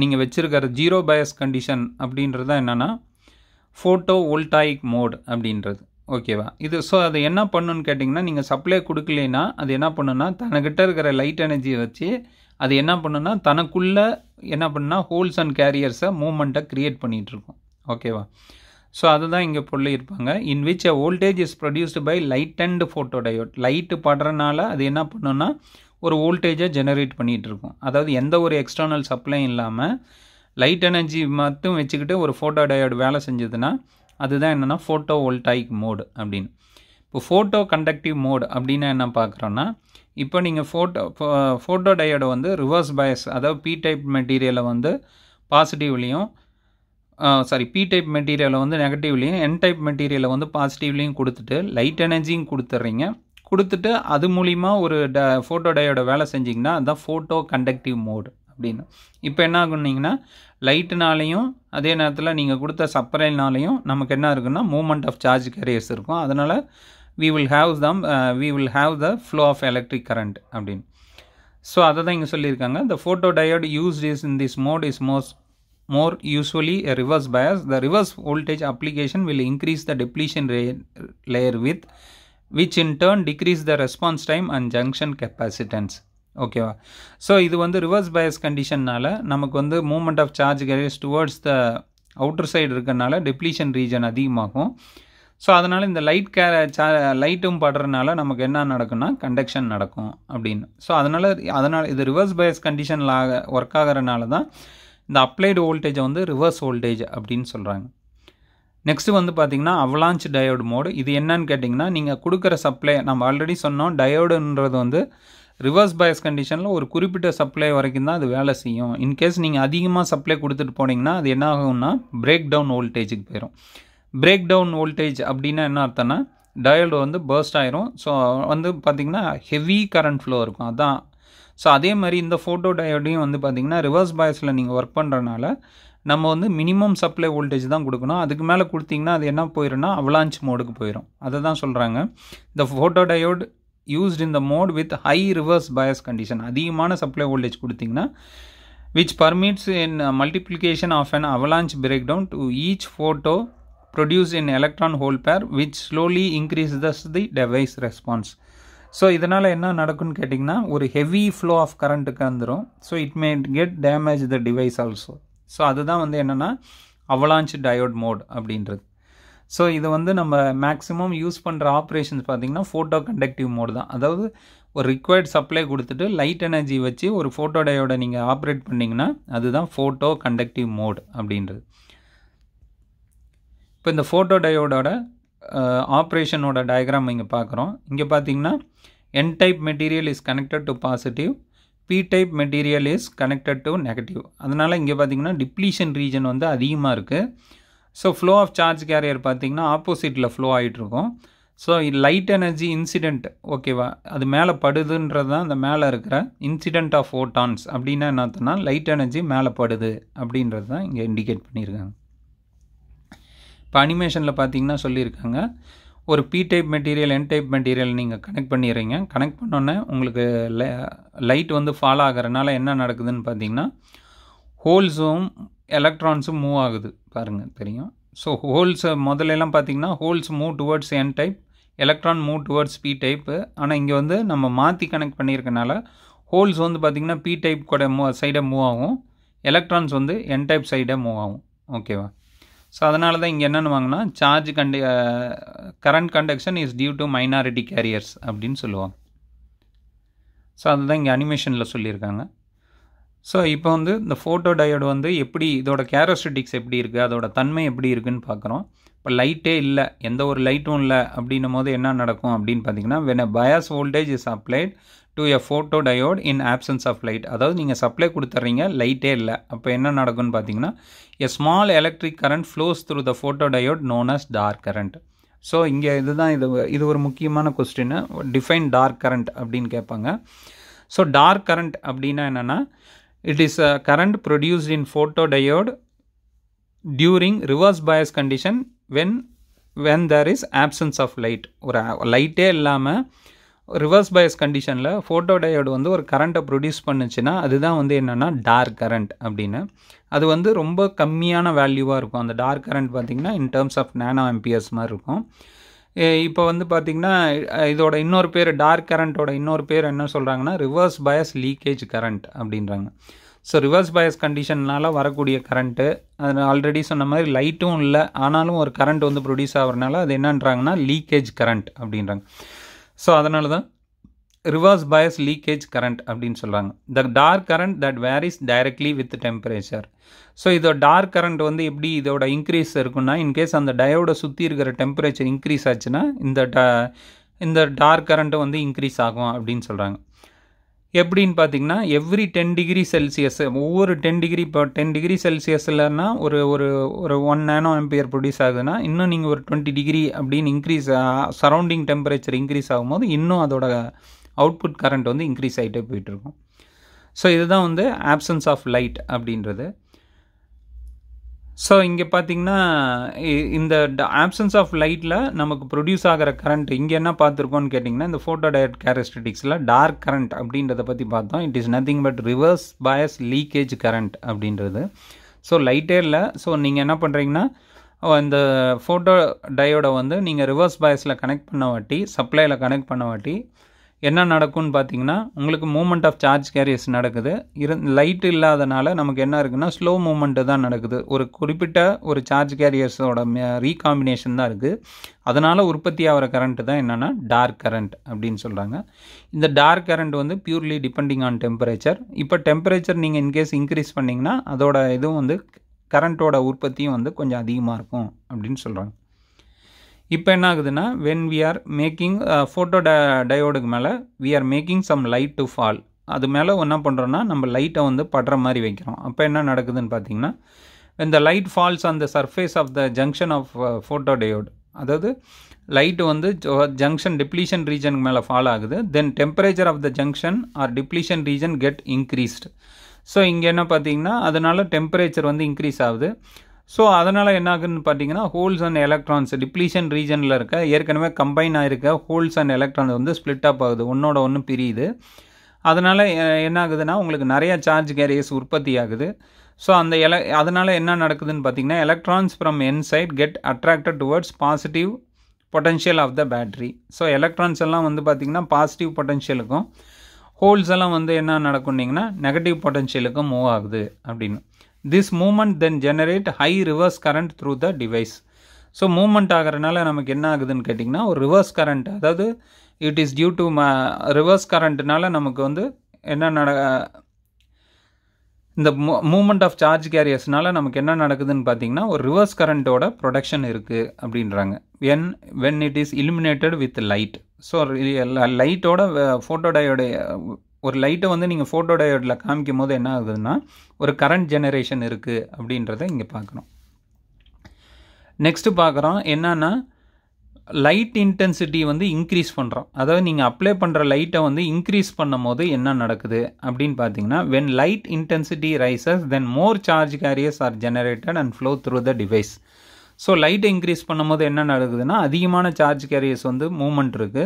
நீங்கள் வச்சுருக்கிற ஜீரோ பயஸ் கண்டிஷன் அப்படின்றது என்னென்னா ஃபோட்டோ ஓல்டாயிக் மோட் அப்படின்றது ஓகேவா இது ஸோ அது என்ன பண்ணுன்னு கேட்டிங்கன்னா நீங்கள் சப்ளை கொடுக்கலனா அது என்ன பண்ணுன்னா தனக்கிட்ட இருக்கிற லைட் எனர்ஜியை வச்சு அது என்ன பண்ணுன்னா தனக்குள்ளே என்ன பண்ணுன்னா ஹோல்ஸ் அண்ட் கேரியர்ஸை மூமெண்ட்டை க்ரியேட் பண்ணிகிட்ருக்கும் ஓகேவா ஸோ அதுதான் இங்கே இருப்பாங்க in which a voltage is produced by light and photo diode light படுறனால அது என்ன பண்ணுன்னா ஒரு வோல்டேஜை ஜெனரேட் பண்ணிகிட்டு இருக்கும் அதாவது எந்த ஒரு எக்ஸ்டர்னல் சப்ளையும் இல்லாமல் லைட் எனர்ஜி மட்டும் வச்சுக்கிட்டு ஒரு ஃபோட்டோ டயோட் வேலை செஞ்சதுன்னா அதுதான் என்னென்னா ஃபோட்டோ வோல்டாயிக் மோடு அப்படின்னு இப்போ ஃபோட்டோ கண்டக்டிவ் மோடு அப்படின்னா என்ன பார்க்குறோன்னா இப்போ நீங்கள் ஃபோட்டோ ஃபோட்டோ டயோடை வந்து ரிவர்ஸ் பயஸ் அதாவது பி டைப் மெட்டீரியலை வந்து பாசிட்டிவ்லேயும் சாரி பி டைப் மெட்டீரியலை வந்து நெகட்டிவ்லேயும் என் டைப் மெட்டீரியலை வந்து பாசிட்டிவ்லேயும் கொடுத்துட்டு லைட் எனர்ஜியும் கொடுத்துட்றீங்க கொடுத்துட்டு அது மூலிமா ஒரு ட ஃபோட்டோ டயோட வேலை செஞ்சிங்கன்னா அதுதான் ஃபோட்டோ கண்டக்டிவ் மோடு அப்படின்னு இப்போ என்ன ஆகுனீங்கன்னா லைட்டுனாலையும் அதே நேரத்தில் நீங்கள் கொடுத்த சப்ரைனாலையும் நமக்கு என்ன இருக்குன்னா மூமெண்ட் ஆஃப் சார்ஜ் கேரியர்ஸ் இருக்கும் அதனால் we will have them we will have the flow of electric current அப்படின்னு ஸோ அதை தான் இங்கே சொல்லியிருக்காங்க the photo diode used is in this mode is most more usually reverse bias the reverse voltage application application increase the depletion depletion layer with which in turn decrease the response time and junction capacitance ஓகேவா ஸோ இது வந்து ரிவர்ஸ் பயஸ் கண்டிஷன்னால் நமக்கு வந்து moment of charge careers towards the outer side இருக்கனால டிப்ளீஷன் ரீஜன் அதிகமாகும் ஸோ அதனால் இந்த லைட் கே சா லைட்டும் படுறதுனால நமக்கு என்ன நடக்கும்னா கண்டக்ஷன் நடக்கும் அப்படின்னு ஸோ அதனால் அதனால் இது ரிவர்ஸ் பயஸ் கண்டிஷனில் ஆக ஒர்க் ஆகிறனால தான் இந்த அப்ளைடு வோல்டேஜை வந்து ரிவர்ஸ் வோல்டேஜ் அப்படின்னு சொல்கிறாங்க நெக்ஸ்ட்டு வந்து பார்த்திங்கன்னா அவலாஞ்ச் டயோடு மோடு இது என்னன்னு கேட்டிங்கன்னா நீங்கள் கொடுக்குற சப்ளை நம்ம ஆல்ரெடி சொன்னோம் டயோடுன்றது வந்து ரிவர்ஸ் பயஸ் கண்டிஷனில் ஒரு குறிப்பிட்ட சப்ளை வரைக்கும் தான் அது வேலை செய்யும் இன்கேஸ் நீங்கள் அதிகமாக சப்ளை கொடுத்துட்டு போனீங்கன்னா அது என்ன ஆகும்னா பிரேக் டவுன் வோல்டேஜுக்கு போயிடும் பிரேக் டவுன் வோல்டேஜ் அப்படின்னா என்ன அர்த்தம்னா டயோடு வந்து பர்ஸ்ட் ஆயிரும் ஸோ வந்து பார்த்திங்கன்னா ஹெவி கரண்ட் ஃப்ளோ இருக்கும் அதுதான் ஸோ அதே மாதிரி இந்த ஃபோட்டோ டயோடையும் வந்து பார்த்தீங்கன்னா ரிவர்ஸ் பாயஸில் நீங்கள் ஒர்க் பண்ணுறனால நம்ம வந்து மினிமம் சப்ளை வோல்டேஜ் தான் கொடுக்கணும் அதுக்கு மேலே கொடுத்தீங்கன்னா அது என்ன போயிடும்னா அவலான்ச் மோடுக்கு போயிடும் அதை தான் சொல்கிறாங்க இந்த photo diode used in the mode with high reverse bias condition அதிகமான சப்ளை வோல்டேஜ் கொடுத்திங்கன்னா which permits in multiplication of an avalanche break down to each photo produce in electron hole pair which slowly increase thus the device response so இதனால் என்ன நடக்கும்னு கேட்டிங்கன்னா ஒரு ஹெவி ஃப்ளோ ஆஃப் கரண்ட்டுக்கு வந்துடும் so it may get damage the device also so அதுதான் வந்து என்னென்னா அவலான்ச் டயோட் மோட் அப்படின்றது ஸோ இது வந்து நம்ம மேக்ஸிமம் யூஸ் பண்ணுற ஆப்ரேஷன்ஸ் பார்த்திங்கன்னா ஃபோட்டோ கண்டக்டிவ் மோட் தான் அதாவது ஒரு ரிக்வயர்ட் சப்ளை கொடுத்துட்டு லைட் எனர்ஜி வச்சு ஒரு ஃபோட்டோ டயோடை நீங்கள் ஆப்ரேட் பண்ணிங்கன்னா அதுதான் ஃபோட்டோ கண்டக்டிவ் மோட் அப்படின்றது இப்போ இந்த ஃபோட்டோ டயோடோட ஆப்ரேஷனோட டயக்ராம் இங்கே பார்க்குறோம் இங்கே பார்த்தீங்கன்னா N type material is connected to positive P type material is connected to negative அதனால் இங்கே பார்த்தீங்கன்னா டிப்ளீஷன் ரீஜன் வந்து அதிகமாக இருக்குது so flow of charge carrier பார்த்திங்கன்னா ஆப்போசிட்டில் ஃப்ளோ ஆகிட்டுருக்கும் ஸோ லைட் எனர்ஜி இன்சிடெண்ட் ஓகேவா அது மேலே படுதுன்றது தான் அந்த மேலே இருக்கிற இன்சிடெண்ட் ஆஃப் ஃபோட்டான்ஸ் அப்படின்னா என்ன லைட் எனர்ஜி மேலே படுது அப்படின்றது தான் இங்கே இண்டிகேட் பண்ணியிருக்காங்க இப்போ அனிமேஷனில் பார்த்தீங்கன்னா சொல்லியிருக்காங்க ஒரு P type material N type material நீங்கள் கனெக்ட் பண்ணிடுறீங்க கனெக்ட் பண்ணோன்னே உங்களுக்கு லைட் வந்து ஃபாலோ ஆகிறனால என்ன நடக்குதுன்னு பார்த்தீங்கன்னா ஹோல்ஸும் எலக்ட்ரான்ஸும் மூவ் ஆகுது பாருங்கள் தெரியும் ஸோ ஹோல்ஸ் முதலெல்லாம் பார்த்தீங்கன்னா holes move towards N type electron move towards P type ஆனால் இங்கே வந்து நம்ம மாற்றி கனெக்ட் பண்ணியிருக்கனால ஹோல்ஸ் வந்து பார்த்திங்கன்னா பி டைப் கூட மூ சைடாக மூவ் ஆகும் எலக்ட்ரான்ஸ் வந்து என் டைப் சைடாக மூவ் ஆகும் ஓகேவா ஸோ அதனால தான் இங்கே என்னென்னு வாங்கினா charge condi current conduction is due to minority carriers அப்படின்னு சொல்லுவாங்க ஸோ அதுதான் இங்கே அனிமேஷனில் சொல்லியிருக்காங்க ஸோ இப்போ வந்து இந்த ஃபோட்டோ டயோடு வந்து எப்படி இதோட கேரஸ்டிக்ஸ் எப்படி இருக்குது அதோட தன்மை எப்படி இருக்குதுன்னு பார்க்குறோம் இப்போ லைட்டே இல்லை எந்த ஒரு லைட்டும் இல்லை அப்படின்னும் போது என்ன நடக்கும் அப்படின்னு பார்த்தீங்கன்னா when bias voltage is applied to a photo diode in absence of light அதாவது நீங்கள் சப்ளை கொடுத்துட்றீங்க லைட்டே இல்லை அப்போ என்ன நடக்கும்னு பார்த்தீங்கன்னா a small electric current flows through the photo diode known as dark current so இங்கே இதுதான் இது இது ஒரு முக்கியமான கொஸ்டின் டிஃபைன் டார்க் கரண்ட் அப்படின்னு கேட்பாங்க ஸோ டார்க் கரண்ட் அப்படின்னா என்னென்னா it is a current produced in photo diode during reverse bias condition when when there is absence of light ஒரு லைட்டே இல்லாமல் ரிவர்ஸ் பயஸ் கண்டிஷனில் ஃபோட்டோ டயோடு வந்து ஒரு கரண்ட்டை ப்ரொடியூஸ் பண்ணுச்சுன்னா அதுதான் வந்து என்னென்னா டார்க் கரண்ட் அப்படின்னு அது வந்து ரொம்ப கம்மியான வேல்யூவாக இருக்கும் அந்த டார்க் கரண்ட் பார்த்திங்கன்னா in terms of nano amps மாதிரி இருக்கும் இப்போ வந்து பார்த்திங்கன்னா இதோட இன்னொரு பேர் டார்க் கரண்ட்டோட இன்னொரு பேர் என்ன சொல்கிறாங்கன்னா ரிவர்ஸ் பயஸ் லீக்கேஜ் கரண்ட் அப்படின்றாங்க ஸோ ரிவர்ஸ் பயஸ் கண்டிஷன்னால் வரக்கூடிய கரண்ட்டு அது ஆல்ரெடி சொன்ன மாதிரி லைட்டும் இல்லை ஆனாலும் ஒரு கரண்ட் வந்து ப்ரொடியூஸ் ஆகிறனால அது என்னன்றாங்கன்னா லீக்கேஜ் கரண்ட் அப்படின்றாங்க ஸோ அதனால தான் ரிவர்ஸ் பயஸ் லீக்கேஜ் கரண்ட் அப்படின்னு சொல்கிறாங்க the dark current that varies directly with temperature so இதோ டார்க் கரண்ட் வந்து எப்படி இதோட இன்க்ரீஸ் இருக்குன்னா இன்கேஸ் அந்த டயோட சுற்றி இருக்கிற டெம்பரேச்சர் இன்க்ரீஸ் ஆச்சுன்னா இந்த ட இந்த டார்க் கரண்ட்டு வந்து இன்க்ரீஸ் ஆகும் அப்படின்னு சொல்கிறாங்க எப்படின்னு பார்த்தீங்கன்னா எவ்ரி டென் டிகிரி செல்சியஸ் ஒவ்வொரு டென் டிகிரி இப்போ டென் டிகிரி செல்சியஸ்லன்னா ஒரு ஒரு ஒரு ஒன் நேனோ எம்பியர் ப்ரொடியூஸ் ஆகுதுன்னா இன்னும் நீங்கள் ஒரு டுவெண்ட்டி டிகிரி அப்படின்னு இன்க்ரீஸ் சரௌண்டிங் டெம்பரேச்சர் இன்க்ரீஸ் ஆகும்போது இன்னும் அதோட அவுட்புட் கரண்ட் வந்து இன்க்ரீஸ் ஆகிட்டே போயிட்டுருக்கும் ஸோ இதுதான் வந்து ஆப்சன்ஸ் ஆஃப் லைட் அப்படின்றது ஸோ இங்கே பார்த்தீங்கன்னா இந்த ஆப்சன்ஸ் ஆஃப் லைட்டில் நமக்கு ப்ரொடியூஸ் ஆகிற கரண்ட் இங்கே என்ன பார்த்துருக்கோன்னு கேட்டிங்கன்னா இந்த ஃபோட்டோ டயட் கேரஸ்டிக்ஸில் டார்க் கரண்ட் அப்படின்றத பற்றி பார்த்தோம் it is nothing but reverse bias leakage current அப்படின்றது ஸோ லைட்டே இல்லை ஸோ நீங்கள் என்ன பண்ணுறீங்கன்னா இந்த ஃபோட்டோ டயோடை வந்து நீங்கள் ரிவர்ஸ் பயஸில் கனெக்ட் பண்ண வாட்டி சப்ளையில் கனெக்ட் பண்ண வாட்டி என்ன நடக்கும்னு பார்த்தீங்கன்னா உங்களுக்கு மூமெண்ட் ஆஃப் சார்ஜ் கேரியர்ஸ் நடக்குது இரு லைட் இல்லாதனால நமக்கு என்ன இருக்குன்னா ஸ்லோ மூமெண்ட்டு தான் நடக்குது ஒரு குறிப்பிட்ட ஒரு சார்ஜ் கேரியர்ஸோட ரீகாம்பினேஷன் தான் இருக்குது அதனால் உற்பத்தி ஆகிற கரண்ட்டு தான் என்னென்னா டார்க் கரண்ட் அப்படின்னு சொல்கிறாங்க இந்த டார்க் கரண்ட் வந்து பியூர்லி டிபெண்டிங் ஆன் டெம்பரேச்சர் இப்போ டெம்பரேச்சர் நீங்கள் இன்கேஸ் இன்க்ரீஸ் பண்ணிங்கன்னா அதோட இதுவும் வந்து கரண்ட்டோட உற்பத்தியும் வந்து கொஞ்சம் அதிகமாக இருக்கும் அப்படின்னு சொல்கிறாங்க இப்போ என்ன ஆகுதுன்னா when we are making photo ட டயோடுக்கு மேலே we are making some light to fall அது மேலே என்ன பண்ணுறோன்னா நம்ம லைட்டை வந்து படுற மாதிரி வைக்கிறோம் அப்போ என்ன நடக்குதுன்னு பார்த்தீங்கன்னா the light falls on the surface of the junction of photo diode அதாவது லைட்டு வந்து ஜங்ஷன் டிப்ளீஷன் ரீஜனுக்கு மேலே ஃபால் ஆகுது then temperature of the junction or depletion region get increased so இங்கே என்ன பார்த்தீங்கன்னா அதனால் டெம்பரேச்சர் வந்து இன்க்ரீஸ் ஆகுது ஸோ அதனால் என்ன ஆகுன்னு பார்த்தீங்கன்னா ஹோல்ஸ் அண்ட் எலக்ட்ரான்ஸ் டிப்ளீஷன் ரீஜனில் இருக்க ஏற்கனவே கம்பைன் ஆகிருக்க ஹோல்ஸ் அண்ட் எலக்ட்ரான்ஸ் வந்து ஸ்ப்ளிட் அப் ஆகுது ஒன்றோட ஒன்று பிரியுது அதனால் என்ன ஆகுதுன்னா உங்களுக்கு நிறையா சார்ஜ் கேரியர்ஸ் உற்பத்தி ஆகுது ஸோ அந்த எல அதனால் என்ன நடக்குதுன்னு பார்த்தீங்கன்னா electrons from N side get attracted towards positive potential of the battery so electrons எல்லாம் வந்து பார்த்திங்கன்னா பாசிட்டிவ் பொட்டன்ஷியலுக்கும் ஹோல்ஸ் எல்லாம் வந்து என்ன நடக்குன்னிங்கன்னா நெகட்டிவ் பொட்டன்ஷியலுக்கும் மூவ் ஆகுது அப்படின்னு this moment then generate high reverse current through the device so moment ஆகிறனால நமக்கு என்ன ஆகுதுன்னு கேட்டிங்கன்னா ஒரு ரிவர்ஸ் கரண்ட் அதாவது இட் இஸ் டியூ டு ம ரிவர்ஸ் கரண்ட்னால நமக்கு வந்து என்ன நட இந்த மூமெண்ட் ஆஃப் சார்ஜ் கேரியர்ஸ்னால நமக்கு என்ன நடக்குதுன்னு பார்த்தீங்கன்னா ஒரு ரிவர்ஸ் கரண்ட்டோட ப்ரொடக்ஷன் இருக்குது அப்படின்றாங்க when when it is illuminated with light so லைட்டோட ஃபோட்டோடையோடைய ஒரு லைட்டை வந்து நீங்கள் ஃபோட்டோ டயோட்டில் காமிக்கும் போது என்ன ஆகுதுன்னா ஒரு கரண்ட் ஜெனரேஷன் இருக்குது அப்படின்றத இங்கே பார்க்குறோம் நெக்ஸ்ட்டு பார்க்குறோம் என்னன்னா லைட் இன்டென்சிட்டி வந்து இன்க்ரீஸ் பண்ணுறோம் அதாவது நீங்கள் அப்ளை பண்ணுற லைட்டை வந்து இன்க்ரீஸ் பண்ணும் போது என்ன நடக்குது அப்படின்னு பார்த்தீங்கன்னா when light intensity rises then more charge carriers are generated and flow through the device so லைட்டை இன்க்ரீஸ் பண்ணும்போது என்ன நடக்குதுன்னா அதிகமான சார்ஜ் கேரியர்ஸ் வந்து மூமெண்ட் இருக்குது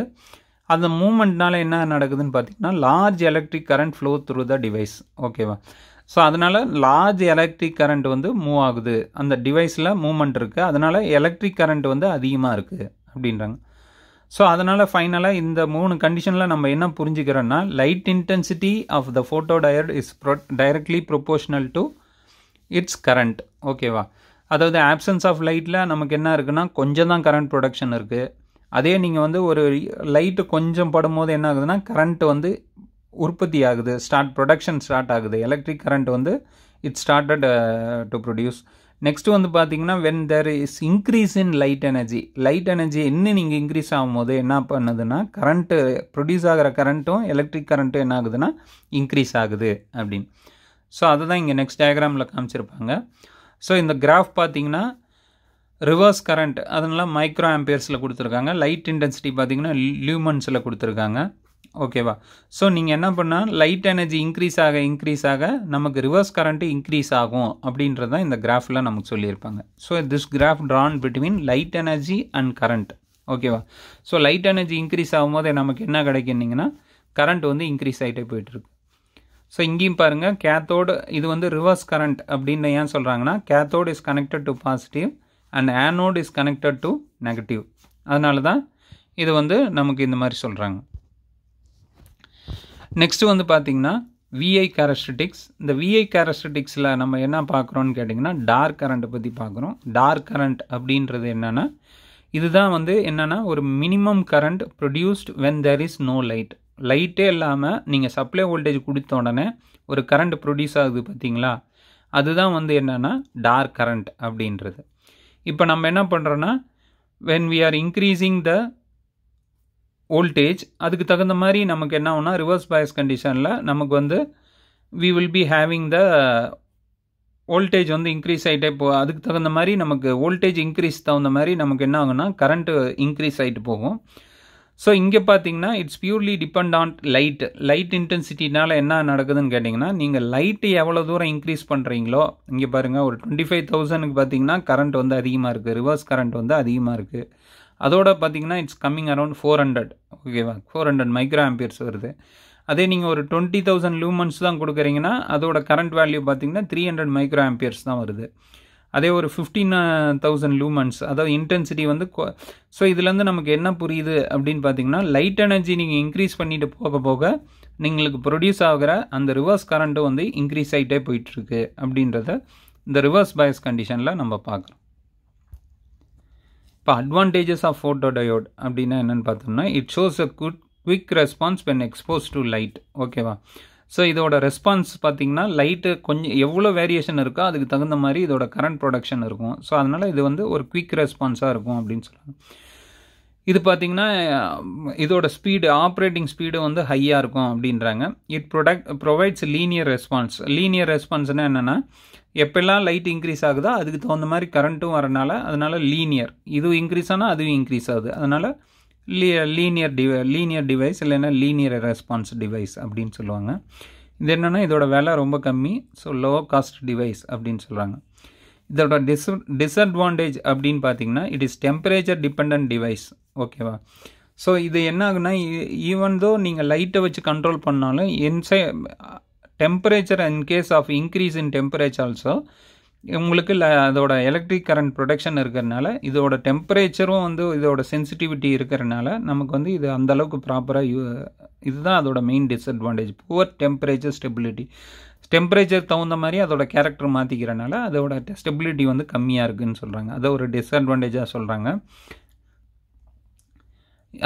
அந்த மூமெண்ட்னால என்ன நடக்குதுன்னு பார்த்தீங்கன்னா large electric current flow through the device ஓகேவா ஸோ அதனால் லார்ஜ் எலக்ட்ரிக் கரண்ட் வந்து மூவ் ஆகுது அந்த டிவைஸில் மூமெண்ட் இருக்குது அதனால் எலக்ட்ரிக் கரண்ட் வந்து அதிகமாக இருக்குது அப்படின்றாங்க ஸோ அதனால் ஃபைனலாக இந்த மூணு கண்டிஷனில் நம்ம என்ன புரிஞ்சுக்கிறோன்னா light intensity of the photo டயர்ட் is pro directly proportional to its current ஓகேவா அதாவது ஆப்சன்ஸ் ஆஃப் லைட்டில் நமக்கு என்ன இருக்குன்னா கொஞ்சம் தான் கரண்ட் ப்ரொடக்ஷன் இருக்குது அதே நீங்கள் வந்து ஒரு லைட்டு கொஞ்சம் படும்போது என்ன ஆகுதுன்னா கரண்ட் வந்து உற்பத்தி ஆகுது ஸ்டார்ட் ப்ரொடக்ஷன் ஸ்டார்ட் ஆகுது எலக்ட்ரிக் கரண்ட் வந்து it's started to produce next வந்து பார்த்தீங்கன்னா when there is increase in light energy light energy இன்னும் நீங்கள் இன்க்ரீஸ் ஆகும்போது என்ன பண்ணுதுன்னா கரண்ட்டு ப்ரொடியூஸ் ஆகிற கரண்ட்டும் எலக்ட்ரிக் கரண்ட்டும் என்ன ஆகுதுன்னா இன்க்ரீஸ் ஆகுது அப்படின்னு ஸோ அதுதான் இங்கே நெக்ஸ்ட் டயக்ராமில் காமிச்சிருப்பாங்க ஸோ இந்த கிராஃப் பார்த்தீங்கன்னா ரிவர்ஸ் கரண்ட் அதனால் மைக்ரோ ஆம்பியர்ஸில் கொடுத்துருக்காங்க லைட் இன்டென்சிட்டி பார்த்திங்கன்னா லியூமன்ஸில் கொடுத்துருக்காங்க ஓகேவா ஸோ நீங்கள் என்ன பண்ணால் லைட் எனர்ஜி இன்க்ரீஸ் ஆக இன்க்ரீஸ் ஆக நமக்கு ரிவர்ஸ் கரண்ட்டு இன்க்ரீஸ் ஆகும் அப்படின்றது தான் இந்த கிராஃபில் நமக்கு சொல்லியிருப்பாங்க so this graph drawn between light energy and current ஓகேவா ஸோ லைட் எனர்ஜி இன்க்ரீஸ் ஆகும்போது நமக்கு என்ன கிடைக்குன்னிங்கன்னா கரண்ட் வந்து இன்க்ரீஸ் ஆகிட்டே போயிட்டுருக்கு ஸோ இங்கேயும் பாருங்கள் கேத்தோடு இது வந்து ரிவர்ஸ் கரண்ட் அப்படின்னு ஏன் சொல்கிறாங்கன்னா cathode is connected to positive and anode is connected to negative அதனால தான் இது வந்து நமக்கு இந்த மாதிரி சொல்கிறாங்க நெக்ஸ்ட்டு வந்து பார்த்திங்கன்னா விஐ கேரஸ்டிக்ஸ் இந்த விஐ கேரஸ்டிக்ஸில் நம்ம என்ன பார்க்குறோன்னு கேட்டிங்கன்னா டார்க் கரண்ட்டை பற்றி பார்க்குறோம் டார்க் கரண்ட் அப்படின்றது என்னென்னா இதுதான் வந்து என்னென்னா ஒரு minimum current produced when there is no light லைட்டே இல்லாமல் நீங்கள் சப்ளை வோல்டேஜ் கொடுத்த உடனே ஒரு கரண்ட் ப்ரொடியூஸ் ஆகுது பார்த்தீங்களா அதுதான் வந்து என்னென்னா டார்க் கரண்ட் அப்படின்றது இப்போ நம்ம என்ன பண்ணுறோன்னா when we are increasing the voltage அதுக்கு தகுந்த மாதிரி நமக்கு என்ன ஆகுனா ரிவர்ஸ் பயஸ் கண்டிஷனில் நமக்கு வந்து we will be having the voltage வந்து இன்க்ரீஸ் ஆகிட்டே போ அதுக்கு தகுந்த மாதிரி நமக்கு வோல்டேஜ் இன்க்ரீஸ் தகுந்த மாதிரி நமக்கு என்ன ஆகுனா கரண்ட்டு இன்க்ரீஸ் ஆகிட்டு போகும் ஸோ இங்கே பார்த்தீங்கன்னா it's purely depend on light light இன்டென்சிட்டினால் என்ன நடக்குதுன்னு கேட்டிங்கன்னா நீங்கள் லைட்டு எவ்வளோ தூரம் இன்க்ரீஸ் பண்ணுறீங்களோ இங்கே பாருங்கள் ஒரு டுவெண்ட்டி ஃபைவ் தௌசண்ட்க்கு பார்த்தீங்கன்னா கரண்ட் வந்து அதிகமாக இருக்குது ரிவர்ஸ் கரண்ட் வந்து அதிகமாக இருக்குது அதோட பார்த்தீங்கன்னா it's coming around four hundred ஓகேவா ஃபோர் ஹண்ட்ரட் மைக்ரோ ஆம்பியர்ஸ் வருது அதே நீங்கள் ஒரு டுவெண்ட்டி தௌசண்ட் லூமன்ஸ் தான் கொடுக்குறீங்கன்னா அதோட கரண்ட் வேல்யூ பார்த்தீங்கன்னா த்ரீ ஹண்ட்ரட் மைக்ரோ ஆம்பியர்ஸ் தான் வருது அதே ஒரு ஃபிஃப்டீன் தௌசண்ட் லூமன்ஸ் அதாவது இன்டென்சிட்டி வந்து ஸோ இதுலேருந்து நமக்கு என்ன புரியுது அப்படின்னு பார்த்தீங்கன்னா லைட் எனர்ஜி நீங்கள் இன்க்ரீஸ் பண்ணிட்டு போக போக நீங்களுக்கு ப்ரொடியூஸ் ஆகிற அந்த ரிவர்ஸ் கரண்ட்டும் வந்து இன்க்ரீஸ் ஆகிட்டே போயிட்டுருக்கு அப்படின்றத இந்த ரிவர்ஸ் பயஸ் கண்டிஷனில் நம்ம பார்க்குறோம் இப்போ அட்வான்டேஜஸ் ஆஃப் ஃபோட்டோ டயோட் அப்படின்னா என்னென்னு பார்த்தோம்னா it shows a good quick response when expose to light ஓகேவா ஸோ இதோட ரெஸ்பான்ஸ் பார்த்திங்கன்னா லைட்டு கொஞ்சம் எவ்வளோ வேரியேஷன் இருக்கோ அதுக்கு தகுந்த மாதிரி இதோட கரண்ட் ப்ரொடக்ஷன் இருக்கும் ஸோ அதனால் இது வந்து ஒரு குவிக் ரெஸ்பான்ஸாக இருக்கும் அப்படின்னு சொல்லுவாங்க இது பார்த்திங்கன்னா இதோட ஸ்பீடு ஆப்ரேட்டிங் ஸ்பீடு வந்து ஹையாக இருக்கும் அப்படின்றாங்க it product provides linear response linear ரெஸ்பான்ஸ்னால் என்னென்னா எப்பெல்லாம் லைட் இன்க்ரீஸ் ஆகுதோ அதுக்கு தகுந்த மாதிரி கரண்ட்டும் வரனால அதனால் லீனியர் இதுவும் இன்க்ரீஸ் ஆனால் அதுவும் இன்க்ரீஸ் ஆகுது அதனால் லீனியர் டிவை லீனியர் டிவைஸ் இல்லைன்னா லீனியர் ரெஸ்பான்ஸ் டிவைஸ் அப்படின்னு சொல்லுவாங்க இது என்னென்னா இதோட விலை ரொம்ப கம்மி ஸோ லோ காஸ்ட் டிவைஸ் அப்படின்னு சொல்கிறாங்க இதோட டிஸ் டிஸ்அட்வான்டேஜ் அப்படின்னு பார்த்தீங்கன்னா it is temperature depend device ஓகேவா ஸோ இது என்ன ஆகுனா ஈவன் தோ நீங்கள் லைட்டை வச்சு கண்ட்ரோல் பண்ணாலும் என்சை temperature in case of increase in temperature also உங்களுக்கு அதோட எலக்ட்ரிக் கரண்ட் ப்ரொடெக்ஷன் இருக்கிறனால இதோட டெம்பரேச்சரும் வந்து இதோட சென்சிட்டிவிட்டி இருக்கிறனால நமக்கு வந்து இது அந்தளவுக்கு ப்ராப்பராக யூ இதுதான் அதோட main disadvantage poor temperature stability temperature தகுந்த மாதிரி அதோட கேரக்டர் மாற்றிக்கிறனால அதோட ஸ்டெபிலிட்டி வந்து கம்மியாக இருக்குதுன்னு சொல்கிறாங்க அதை ஒரு டிஸ்அட்வான்டேஜாக சொல்கிறாங்க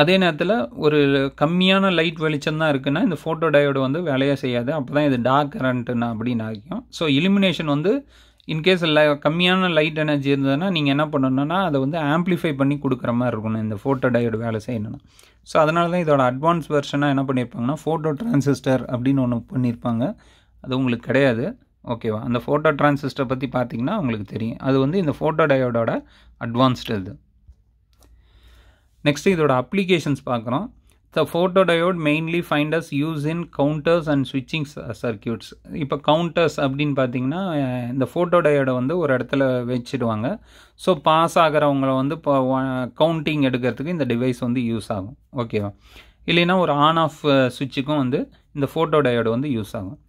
அதே நேரத்தில் ஒரு கம்மியான லைட் வெளிச்சம் தான் இருக்குன்னா இந்த ஃபோட்டோ டயோடு வந்து வேலையாக செய்யாது அப்போ தான் இது டார்க் கரண்ட்டுன்னு அப்படின்னு ஆகிக்கும் ஸோ இலிமினேஷன் வந்து இன்கேஸ் ல கம்மியான லைட் எனர்ஜி இருந்ததுன்னா நீங்கள் என்ன பண்ணணும்னா அதை வந்து ஆம்ப்ளிஃபை பண்ணி கொடுக்குற மாதிரி இருக்கணும் இந்த ஃபோட்டோ டயோடு வேலை செய்யணும்னா ஸோ அதனால தான் இதோட அட்வான்ஸ் வெர்ஷனாக என்ன பண்ணியிருப்பாங்கன்னா ஃபோட்டோ டிரான்சிஸ்டர் அப்படின்னு ஒன்று பண்ணியிருப்பாங்க அது உங்களுக்கு கிடையாது ஓகேவா அந்த ஃபோட்டோ டிரான்சிஸ்டர் பற்றி பார்த்தீங்கன்னா உங்களுக்கு தெரியும் அது வந்து இந்த ஃபோட்டோ டயோடோட அட்வான்ஸ்டு இது நெக்ஸ்ட்டு இதோட அப்ளிகேஷன்ஸ் பார்க்குறோம் photo diode mainly find as use in counters and switching circuits. இப்போ கவுண்டர்ஸ் அப்படின்னு பார்த்தீங்கன்னா இந்த ஃபோட்டோ ஃபோட்டோடயோடை வந்து ஒரு இடத்துல வச்சுடுவாங்க ஸோ பாஸ் ஆகிறவங்கள வந்து இப்போ கவுண்டிங் எடுக்கிறதுக்கு இந்த டிவைஸ் வந்து யூஸ் ஆகும் ஓகேவா இல்லைன்னா ஒரு ஆன் ஆஃப் சுவிட்சுக்கும் வந்து இந்த ஃபோட்டோ டயோடு வந்து யூஸ் ஆகும்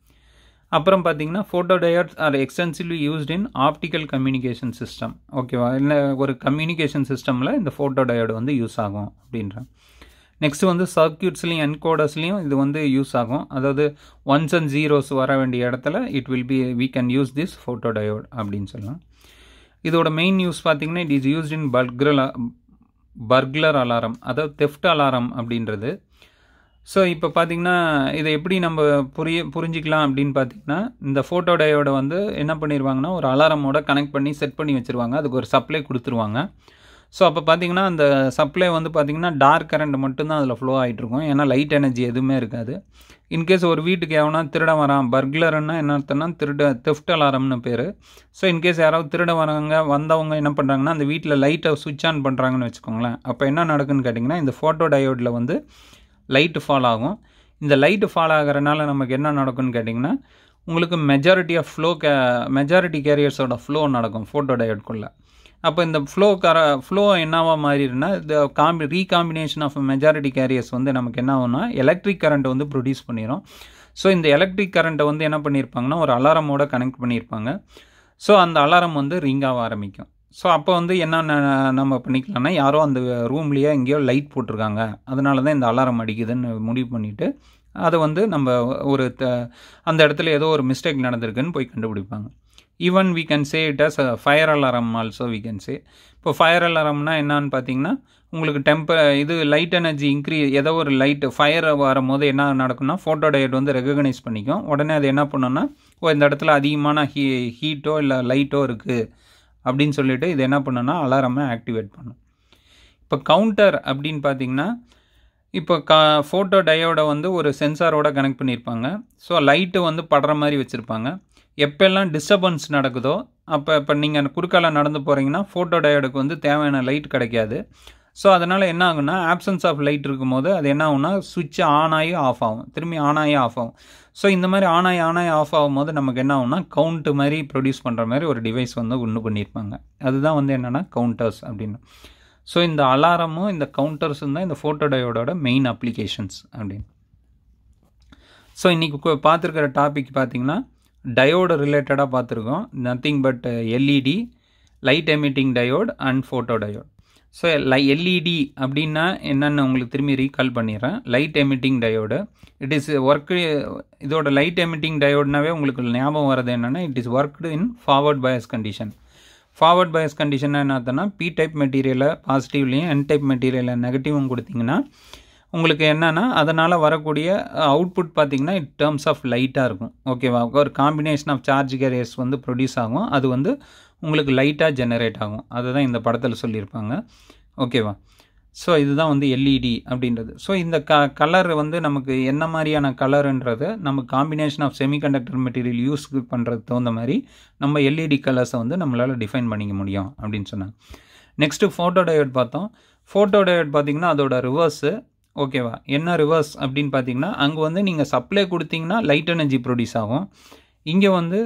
அப்புறம் பார்த்தீங்கன்னா photo photodiodes are extensively used in optical communication system ஓகேவா இல்லை ஒரு கம்யூனிகேஷன் சிஸ்டமில் இந்த ஃபோட்டோ டயோடு வந்து யூஸ் ஆகும் அப்படின்றான் நெக்ஸ்ட் வந்து சர்க்கியூட்ஸ்லையும் என்கோடர்ஸ்லையும் இது வந்து யூஸ் ஆகும் அதாவது ஒன்ஸ் அண்ட் ஜீரோஸ் வர வேண்டிய இடத்துல it will be we can use this photo diode அப்படின்னு சொல்லலாம் இதோட மெயின் யூஸ் பார்த்தீங்கன்னா it is used in burglar burglar alarm அதாவது தெஃப்ட் அலாரம் அப்படின்றது ஸோ இப்போ பார்த்தீங்கன்னா இதை எப்படி நம்ம புரிய புரிஞ்சிக்கலாம் அப்படின்னு பார்த்தீங்கன்னா இந்த ஃபோட்டோ டயோட வந்து என்ன பண்ணிடுவாங்கன்னா ஒரு அலாரமோட கனெக்ட் பண்ணி செட் பண்ணி வச்சுருவாங்க அதுக்கு ஒரு சப்ளை கொடுத்துருவாங்க ஸோ அப்போ பார்த்தீங்கன்னா அந்த சப்ளை வந்து பார்த்திங்கன்னா டார்க் கரண்ட் மட்டும்தான் அதில் ஃப்ளோ ஆகிட்டுருக்கும் ஏன்னா லைட் எனர்ஜி எதுவுமே இருக்காது இன்கேஸ் ஒரு வீட்டுக்கு எவனா திருட வரான் பர்க்லருன்னா என்ன அர்த்தம்னா திருட திஃப்ட் அலாரம்னு பேர் ஸோ இன்கேஸ் யாராவது திருட வராங்க வந்தவங்க என்ன பண்ணுறாங்கன்னா அந்த வீட்டில் லைட்டை சுவிட்ச் ஆன் பண்ணுறாங்கன்னு வச்சுக்கோங்களேன் அப்போ என்ன நடக்குன்னு கேட்டிங்கன்னா இந்த ஃபோட்டோ டயோடில் வந்து லைட்டு ஃபால் ஆகும் இந்த லைட்டு ஃபால் ஆகிறனால நமக்கு என்ன நடக்கும்னு கேட்டிங்கன்னா உங்களுக்கு மெஜாரிட்டி ஆஃப் ஃப்ளோ கே மெஜாரிட்டி கேரியர்ஸோட ஃப்ளோ நடக்கும் ஃபோட்டோ டயோட்குள்ளே அப்போ இந்த ஃப்ளோ கர ஃப்ளோ என்னவா மாறிடுனா இந்த காம்பி ரீகாம்பினேஷன் ஆஃப் மெஜாரிட்டி கேரியர்ஸ் வந்து நமக்கு என்ன ஆகும்னா எலக்ட்ரிக் கரண்ட்டை வந்து ப்ரொடியூஸ் பண்ணிடும் ஸோ இந்த எலக்ட்ரிக் கரண்ட்டை வந்து என்ன பண்ணியிருப்பாங்கன்னா ஒரு அலாரமோட கனெக்ட் பண்ணியிருப்பாங்க ஸோ அந்த அலாரம் வந்து ரிங்காக ஆரம்பிக்கும் ஸோ அப்போ வந்து என்ன நம்ம பண்ணிக்கலாம்னா யாரோ அந்த ரூம்லேயே எங்கேயோ லைட் போட்டிருக்காங்க அதனால தான் இந்த அலாரம் அடிக்குதுன்னு முடிவு பண்ணிவிட்டு அதை வந்து நம்ம ஒரு அந்த இடத்துல ஏதோ ஒரு மிஸ்டேக் நடந்திருக்குன்னு போய் கண்டுபிடிப்பாங்க even we can say it as fire alarm also we can say இப்போ ஃபயர் அலாரம்னா என்னான்னு பார்த்தீங்கன்னா உங்களுக்கு டெம்ப இது லைட் எனர்ஜி இன்க்ரீ ஏதோ ஒரு லைட்டு ஃபயர் வரும்போது என்ன நடக்கும்னா ஃபோட்டோ டயட் வந்து ரெகக்னைஸ் பண்ணிக்கும் உடனே அது என்ன பண்ணுன்னா ஓ இந்த இடத்துல அதிகமான ஹீ ஹீட்டோ இல்லை லைட்டோ இருக்குது அப்படின்னு சொல்லிவிட்டு இது என்ன பண்ணோம்னா அலாரமை ஆக்டிவேட் பண்ணும் இப்போ கவுண்டர் அப்படின்னு பார்த்தீங்கன்னா இப்போ கா ஃபோட்டோ டயோடை வந்து ஒரு சென்சாரோட கனெக்ட் பண்ணியிருப்பாங்க ஸோ லைட்டு வந்து படுற மாதிரி வச்சுருப்பாங்க எப்பெல்லாம் டிஸ்டர்பன்ஸ் நடக்குதோ அப்போ இப்போ நீங்கள் குறுக்கால நடந்து போகிறீங்கன்னா ஃபோட்டோ டயோடுக்கு வந்து தேவையான லைட் கிடைக்காது ஸோ அதனால் என்ன ஆகுன்னா ஆப்சன்ஸ் ஆஃப் லைட் இருக்கும் போது அது என்ன ஆகுனா சுவிட்ச் ஆன் ஆகி ஆஃப் ஆகும் திரும்பி ஆன் ஆகி ஆஃப் ஆகும் ஸோ இந்த மாதிரி ஆன் ஆகி ஆன் ஆகி ஆஃப் ஆகும் போது நமக்கு என்ன ஆகும்னா கவுண்ட்டு மாதிரி ப்ரொடியூஸ் பண்ணுற மாதிரி ஒரு டிவைஸ் வந்து ஒன்று பண்ணியிருப்பாங்க அதுதான் வந்து என்னென்னா கவுண்டர்ஸ் அப்படின்னு ஸோ இந்த அலாரமும் இந்த கவுண்டர்ஸும் தான் இந்த ஃபோட்டோ டயோடோட மெயின் அப்ளிகேஷன்ஸ் அப்படின்னு ஸோ இன்றைக்கி பார்த்துருக்கிற டாபிக் பார்த்திங்கன்னா டயோடு ரிலேட்டடாக பார்த்துருக்கோம் nothing but LED light emitting diode and photo diode so லை எல்இடி அப்படின்னா என்னென்னு உங்களுக்கு திரும்பி ரீகால் பண்ணிடுறேன் light emitting diode it is work இதோட லைட் எமிட்டிங் டயோடுனாவே உங்களுக்கு ஞாபகம் வர்றது என்னென்னா it is worked in forward bias condition forward bias condition என்ன ஆகுதுன்னா பி டைப் மெட்டீரியலை பாசிட்டிவ்லையும் என் டைப் மெட்டீரியலை நெகட்டிவும் கொடுத்தீங்கன்னா உங்களுக்கு என்னென்னா அதனால் வரக்கூடிய அவுட்புட் பார்த்திங்கன்னா இட் டேர்ம்ஸ் ஆஃப் லைட்டாக இருக்கும் ஓகேவா ஒரு காம்பினேஷன் ஆஃப் சார்ஜ் கேரியர்ஸ் வந்து ப்ரொடியூஸ் ஆகும் அது வந்து உங்களுக்கு லைட்டாக ஜெனரேட் ஆகும் அதை தான் இந்த படத்தில் சொல்லியிருப்பாங்க ஓகேவா ஸோ இதுதான் வந்து எல்இடி e அப்படின்றது ஸோ இந்த க கலர் வந்து நமக்கு என்ன மாதிரியான கலருன்றது நம்ம combination of semiconductor material use பண்ணுறது தகுந்த மாதிரி நம்ம எல்இடி கலர்ஸை e வந்து நம்மளால் டிஃபைன் பண்ணிக்க முடியும் அப்படின்னு சொன்னாங்க நெக்ஸ்ட்டு ஃபோட்டோ டயோட் பார்த்தோம் ஃபோட்டோ டயோட் பார்த்திங்கன்னா அதோட ரிவர்ஸு ஓகேவா என்ன ரிவர்ஸ் அப்படின்னு பார்த்தீங்கன்னா அங்கே வந்து நீங்கள் சப்ளை கொடுத்தீங்கன்னா லைட் எனர்ஜி ப்ரொடியூஸ் ஆகும் இங்கே வந்து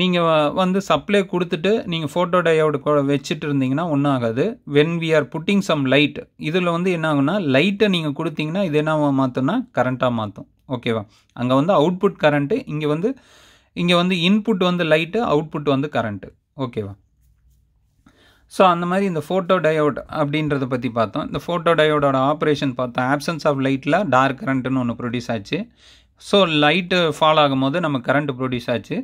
நீங்கள் வந்து சப்ளை கொடுத்துட்டு நீங்கள் ஃபோட்டோ டயோடு வச்சுட்டு இருந்தீங்கன்னா ஒன்றும் ஆகாது when we are putting some light இதில் வந்து என்ன ஆகுனா லைட்டை நீங்கள் கொடுத்தீங்கன்னா இது என்ன மாற்றும்னா கரண்ட்டாக மாற்றும் ஓகேவா அங்கே வந்து அவுட்புட் கரண்ட்டு இங்கே வந்து இங்கே வந்து இன்புட் வந்து லைட்டு அவுட்புட் வந்து கரண்ட்டு ஓகேவா ஸோ அந்த மாதிரி இந்த ஃபோட்டோ டயோட் அப்படின்றத பற்றி பார்த்தோம் இந்த ஃபோட்டோ டயோடோட ஆப்ரேஷன் பார்த்தோம் ஆப்சன்ஸ் ஆஃப் லைட்டில் டார்க் கரண்ட்டுன்னு ஒன்று ப்ரொடியூஸ் ஆச்சு ஸோ லைட்டு ஃபால் ஆகும்போது நம்ம கரண்ட்டு ப்ரொடியூஸ் ஆச்சு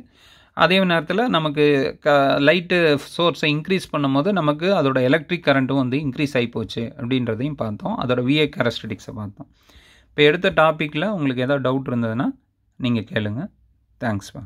அதே நேரத்தில் நமக்கு க லைட்டு சோர்ஸை இன்க்ரீஸ் பண்ணும்போது நமக்கு அதோட எலக்ட்ரிக் கரண்ட்டும் வந்து இன்க்ரீஸ் ஆகி போச்சு அப்படின்றதையும் பார்த்தோம் அதோட விஏ கேரஸ்டடிக்ஸை பார்த்தோம் இப்போ எடுத்த டாப்பிக்கில் உங்களுக்கு எதாவது டவுட் இருந்ததுன்னா நீங்கள் கேளுங்கள் தேங்க்ஸ்ப்பா